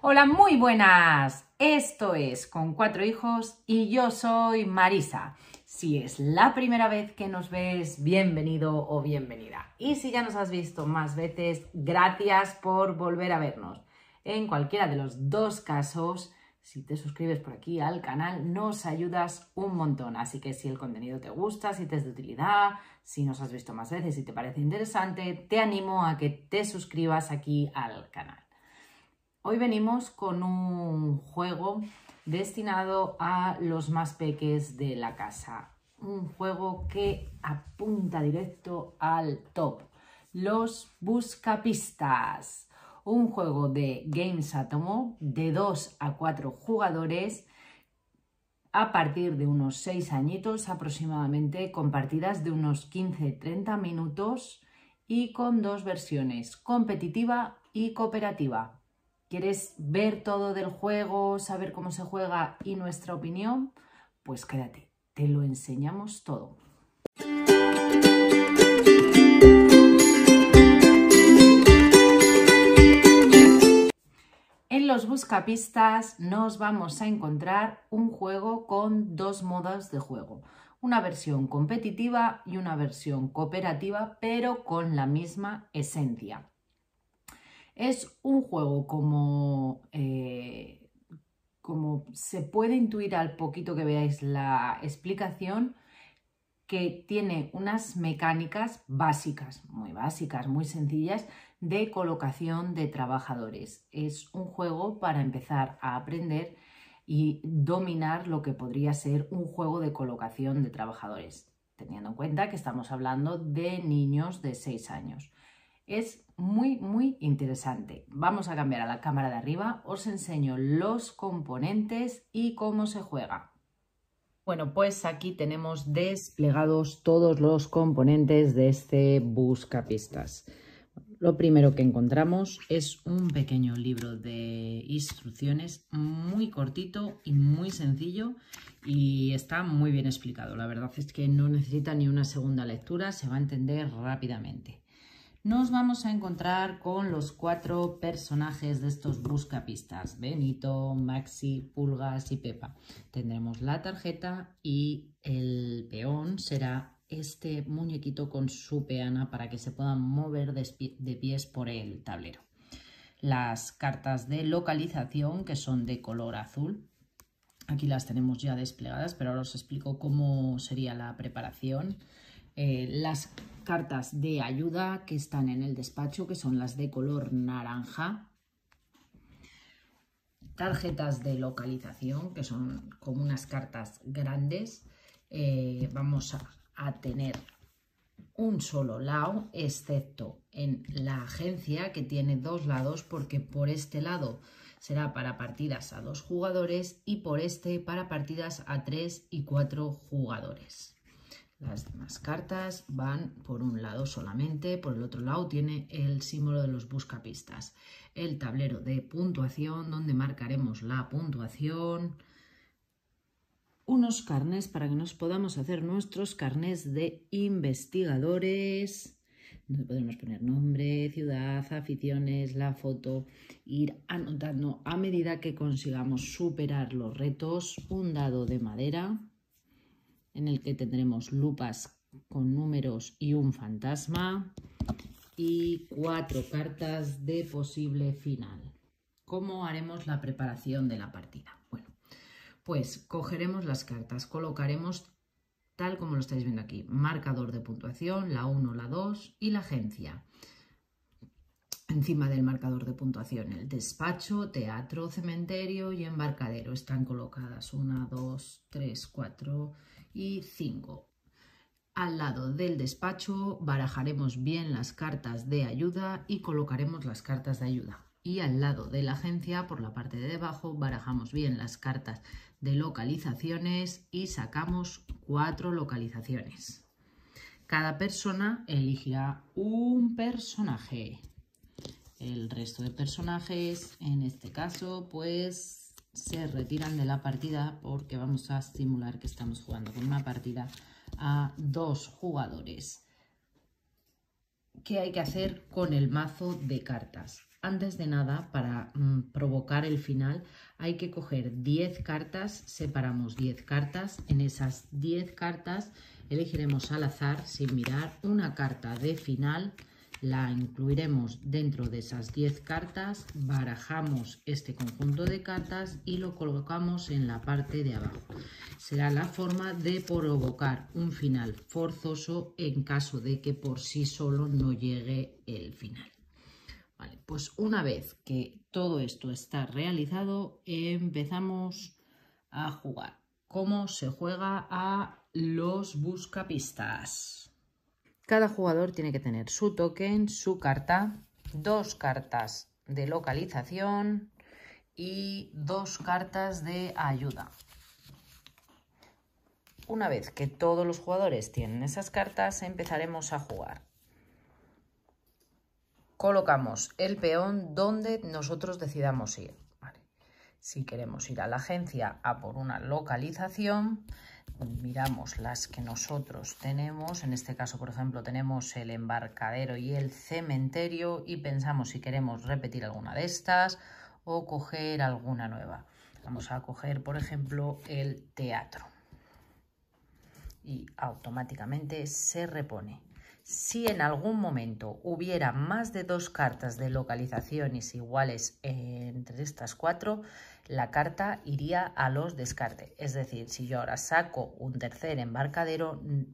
Hola, muy buenas. Esto es Con cuatro hijos y yo soy Marisa. Si es la primera vez que nos ves, bienvenido o bienvenida. Y si ya nos has visto más veces, gracias por volver a vernos. En cualquiera de los dos casos, si te suscribes por aquí al canal, nos ayudas un montón. Así que si el contenido te gusta, si te es de utilidad, si nos has visto más veces y te parece interesante, te animo a que te suscribas aquí al canal. Hoy venimos con un juego destinado a los más peques de la casa. Un juego que apunta directo al top. Los buscapistas. Un juego de Games Atomo de 2 a 4 jugadores a partir de unos 6 añitos aproximadamente, con partidas de unos 15-30 minutos y con dos versiones, competitiva y cooperativa. ¿Quieres ver todo del juego, saber cómo se juega y nuestra opinión? Pues quédate, te lo enseñamos todo. En los buscapistas nos vamos a encontrar un juego con dos modos de juego. Una versión competitiva y una versión cooperativa, pero con la misma esencia. Es un juego como, eh, como se puede intuir al poquito que veáis la explicación, que tiene unas mecánicas básicas, muy básicas, muy sencillas, de colocación de trabajadores. Es un juego para empezar a aprender y dominar lo que podría ser un juego de colocación de trabajadores, teniendo en cuenta que estamos hablando de niños de 6 años. Es muy, muy interesante. Vamos a cambiar a la cámara de arriba, os enseño los componentes y cómo se juega. Bueno, pues aquí tenemos desplegados todos los componentes de este buscapistas. Lo primero que encontramos es un pequeño libro de instrucciones muy cortito y muy sencillo y está muy bien explicado. La verdad es que no necesita ni una segunda lectura, se va a entender rápidamente nos vamos a encontrar con los cuatro personajes de estos buscapistas, Benito, Maxi, Pulgas y Pepa. Tendremos la tarjeta y el peón será este muñequito con su peana para que se puedan mover de pies por el tablero. Las cartas de localización, que son de color azul, aquí las tenemos ya desplegadas, pero ahora os explico cómo sería la preparación. Eh, las cartas de ayuda que están en el despacho, que son las de color naranja, tarjetas de localización, que son como unas cartas grandes. Eh, vamos a, a tener un solo lado, excepto en la agencia, que tiene dos lados, porque por este lado será para partidas a dos jugadores y por este para partidas a tres y cuatro jugadores. Las demás cartas van por un lado solamente, por el otro lado tiene el símbolo de los buscapistas, el tablero de puntuación donde marcaremos la puntuación, unos carnes para que nos podamos hacer nuestros carnes de investigadores, donde podemos poner nombre, ciudad, aficiones, la foto, ir anotando a medida que consigamos superar los retos, un dado de madera, en el que tendremos lupas con números y un fantasma y cuatro cartas de posible final. ¿Cómo haremos la preparación de la partida? Bueno, pues cogeremos las cartas, colocaremos tal como lo estáis viendo aquí, marcador de puntuación, la 1, la 2 y la agencia. Encima del marcador de puntuación, el despacho, teatro, cementerio y embarcadero. Están colocadas una, 2, 3, 4, y 5. Al lado del despacho barajaremos bien las cartas de ayuda y colocaremos las cartas de ayuda. Y al lado de la agencia, por la parte de debajo, barajamos bien las cartas de localizaciones y sacamos cuatro localizaciones. Cada persona elegirá un personaje. El resto de personajes, en este caso, pues se retiran de la partida porque vamos a simular que estamos jugando con una partida a dos jugadores. ¿Qué hay que hacer con el mazo de cartas? Antes de nada, para mm, provocar el final, hay que coger 10 cartas, separamos 10 cartas, en esas 10 cartas elegiremos al azar, sin mirar, una carta de final la incluiremos dentro de esas 10 cartas, barajamos este conjunto de cartas y lo colocamos en la parte de abajo. Será la forma de provocar un final forzoso en caso de que por sí solo no llegue el final. Vale, pues una vez que todo esto está realizado, empezamos a jugar. ¿Cómo se juega a los buscapistas? Cada jugador tiene que tener su token, su carta, dos cartas de localización y dos cartas de ayuda. Una vez que todos los jugadores tienen esas cartas, empezaremos a jugar. Colocamos el peón donde nosotros decidamos ir. Si queremos ir a la agencia a por una localización, miramos las que nosotros tenemos, en este caso por ejemplo tenemos el embarcadero y el cementerio y pensamos si queremos repetir alguna de estas o coger alguna nueva. Vamos a coger por ejemplo el teatro y automáticamente se repone. Si en algún momento hubiera más de dos cartas de localizaciones iguales entre estas cuatro, la carta iría a los descartes. Es decir, si yo ahora saco un tercer embarcadero, mm,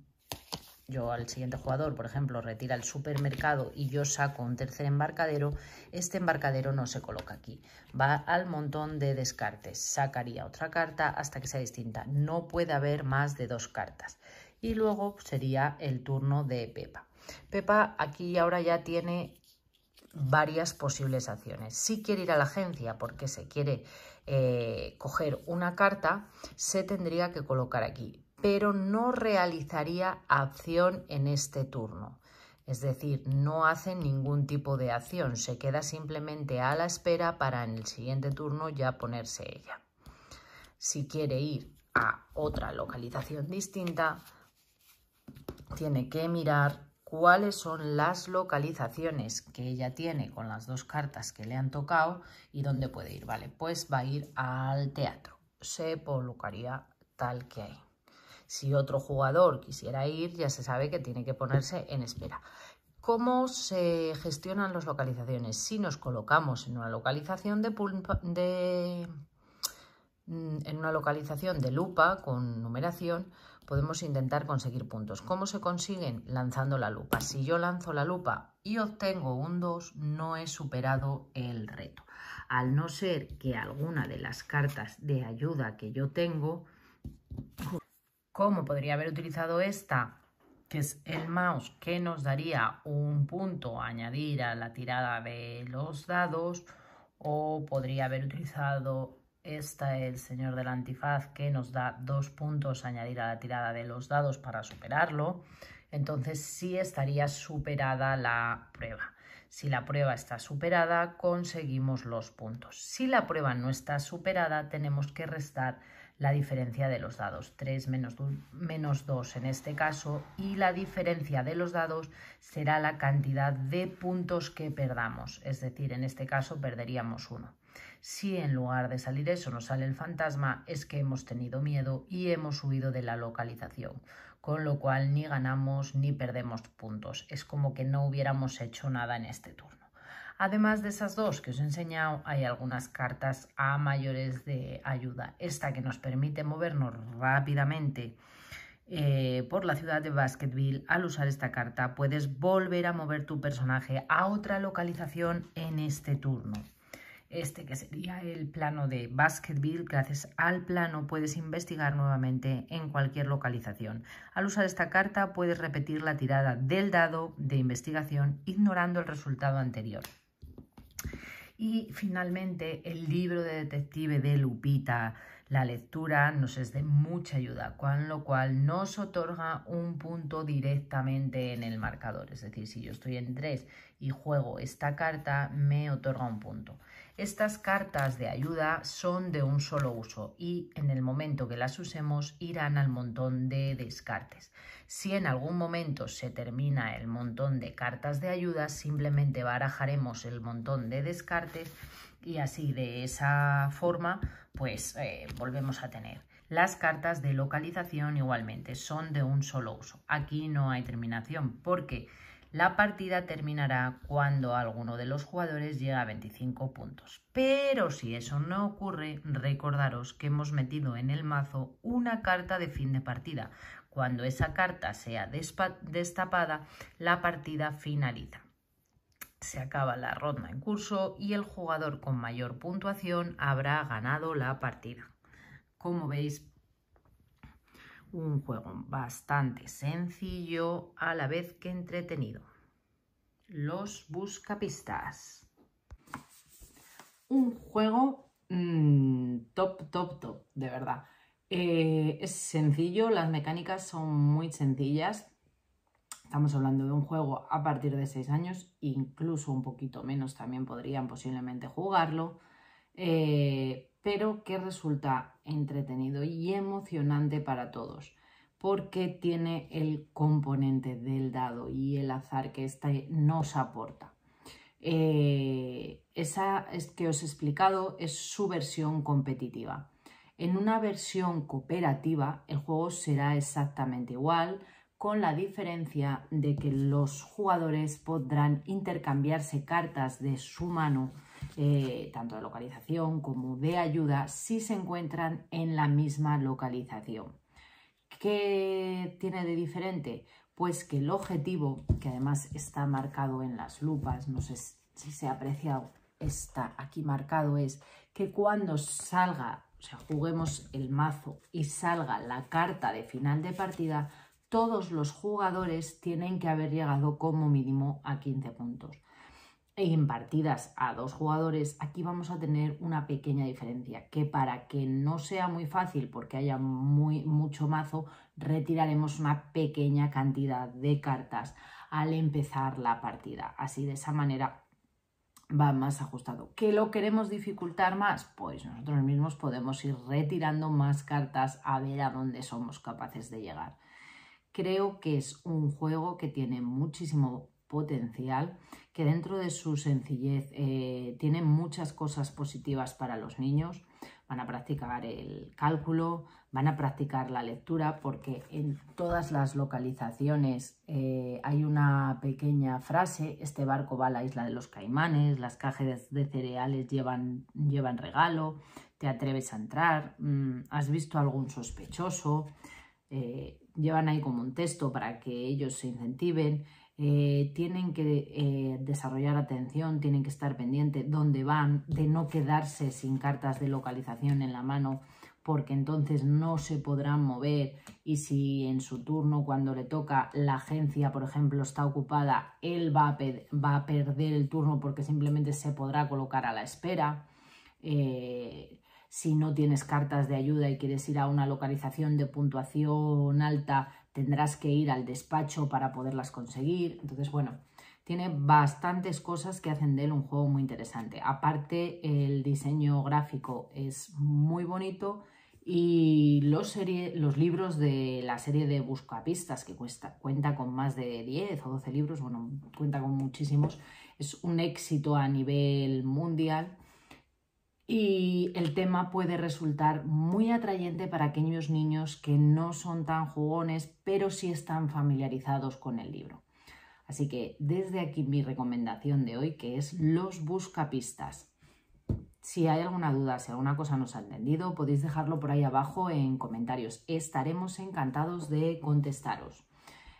yo al siguiente jugador, por ejemplo, retira el supermercado y yo saco un tercer embarcadero, este embarcadero no se coloca aquí, va al montón de descartes, sacaría otra carta hasta que sea distinta, no puede haber más de dos cartas y luego sería el turno de Pepa. Pepa aquí ahora ya tiene varias posibles acciones. Si quiere ir a la agencia porque se quiere eh, coger una carta, se tendría que colocar aquí, pero no realizaría acción en este turno. Es decir, no hace ningún tipo de acción, se queda simplemente a la espera para en el siguiente turno ya ponerse ella. Si quiere ir a otra localización distinta, tiene que mirar cuáles son las localizaciones que ella tiene con las dos cartas que le han tocado y dónde puede ir. Vale, pues va a ir al teatro. Se colocaría tal que hay. Si otro jugador quisiera ir, ya se sabe que tiene que ponerse en espera. ¿Cómo se gestionan las localizaciones? Si nos colocamos en una localización de, mm, en una localización de lupa con numeración, podemos intentar conseguir puntos. ¿Cómo se consiguen? Lanzando la lupa. Si yo lanzo la lupa y obtengo un 2, no he superado el reto. Al no ser que alguna de las cartas de ayuda que yo tengo, ¿cómo podría haber utilizado esta? que es el mouse que nos daría un punto añadir a la tirada de los dados o podría haber utilizado está el señor del antifaz que nos da dos puntos a añadir a la tirada de los dados para superarlo. Entonces sí estaría superada la prueba. Si la prueba está superada, conseguimos los puntos. Si la prueba no está superada, tenemos que restar la diferencia de los dados, 3 menos, 2, 2 en este caso, y la diferencia de los dados será la cantidad de puntos que perdamos, es decir, en este caso perderíamos 1. Si en lugar de salir eso nos sale el fantasma, es que hemos tenido miedo y hemos huido de la localización, con lo cual ni ganamos ni perdemos puntos. Es como que no hubiéramos hecho nada en este turno. Además de esas dos que os he enseñado, hay algunas cartas a mayores de ayuda. Esta que nos permite movernos rápidamente eh, por la ciudad de Basketville. Al usar esta carta puedes volver a mover tu personaje a otra localización en este turno este que sería el plano de Basketville, gracias al plano puedes investigar nuevamente en cualquier localización. Al usar esta carta puedes repetir la tirada del dado de investigación ignorando el resultado anterior. Y finalmente el libro de detective de Lupita la lectura nos es de mucha ayuda, con lo cual nos otorga un punto directamente en el marcador. Es decir, si yo estoy en 3 y juego esta carta, me otorga un punto. Estas cartas de ayuda son de un solo uso y en el momento que las usemos irán al montón de descartes. Si en algún momento se termina el montón de cartas de ayuda, simplemente barajaremos el montón de descartes y así de esa forma pues eh, volvemos a tener. Las cartas de localización igualmente son de un solo uso. Aquí no hay terminación porque la partida terminará cuando alguno de los jugadores llega a 25 puntos. Pero si eso no ocurre, recordaros que hemos metido en el mazo una carta de fin de partida. Cuando esa carta sea destapada, la partida finaliza. Se acaba la ronda en curso y el jugador con mayor puntuación habrá ganado la partida. Como veis, un juego bastante sencillo a la vez que entretenido. Los buscapistas. Un juego mm, top, top, top, de verdad. Eh, es sencillo, las mecánicas son muy sencillas, Estamos hablando de un juego a partir de 6 años, incluso un poquito menos también podrían posiblemente jugarlo, eh, pero que resulta entretenido y emocionante para todos, porque tiene el componente del dado y el azar que éste nos aporta. Eh, esa es que os he explicado es su versión competitiva. En una versión cooperativa el juego será exactamente igual, con la diferencia de que los jugadores podrán intercambiarse cartas de su mano, eh, tanto de localización como de ayuda, si se encuentran en la misma localización. ¿Qué tiene de diferente? Pues que el objetivo, que además está marcado en las lupas, no sé si se ha apreciado, está aquí marcado, es que cuando salga, o sea, juguemos el mazo y salga la carta de final de partida, todos los jugadores tienen que haber llegado como mínimo a 15 puntos. en partidas a dos jugadores, aquí vamos a tener una pequeña diferencia, que para que no sea muy fácil, porque haya muy, mucho mazo, retiraremos una pequeña cantidad de cartas al empezar la partida. Así de esa manera va más ajustado. ¿Que lo queremos dificultar más? Pues nosotros mismos podemos ir retirando más cartas a ver a dónde somos capaces de llegar. Creo que es un juego que tiene muchísimo potencial, que dentro de su sencillez eh, tiene muchas cosas positivas para los niños. Van a practicar el cálculo, van a practicar la lectura, porque en todas las localizaciones eh, hay una pequeña frase, este barco va a la isla de los caimanes, las cajas de cereales llevan, llevan regalo, te atreves a entrar, mm, has visto algún sospechoso, eh, llevan ahí como un texto para que ellos se incentiven, eh, tienen que eh, desarrollar atención, tienen que estar pendiente dónde van, de no quedarse sin cartas de localización en la mano, porque entonces no se podrán mover y si en su turno cuando le toca la agencia, por ejemplo, está ocupada, él va a, perder el turno porque simplemente se podrá colocar a la espera. Eh, si no tienes cartas de ayuda y quieres ir a una localización de puntuación alta, tendrás que ir al despacho para poderlas conseguir. Entonces, bueno, tiene bastantes cosas que hacen de él un juego muy interesante. Aparte, el diseño gráfico es muy bonito y los, libros de la serie de Buscapistas, que cuenta con más de 10 o 12 libros, bueno, cuenta con muchísimos, es un éxito a nivel mundial y el tema puede resultar muy atrayente para aquellos niños que no son tan jugones, pero sí están familiarizados con el libro. Así que desde aquí mi recomendación de hoy, que es los buscapistas. Si hay alguna duda, si alguna cosa nos ha entendido, podéis dejarlo por ahí abajo en comentarios. Estaremos encantados de contestaros.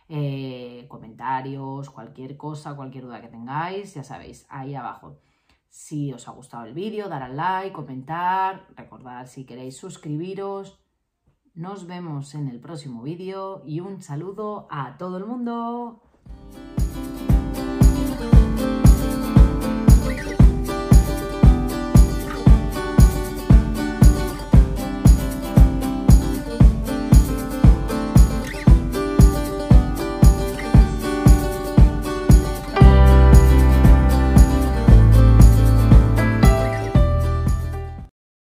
Eh, comentarios, cualquier cosa, cualquier duda que tengáis, ya sabéis, ahí abajo. Si os ha gustado el vídeo, dar al like, comentar, recordar si queréis suscribiros. Nos vemos en el próximo vídeo y un saludo a todo el mundo.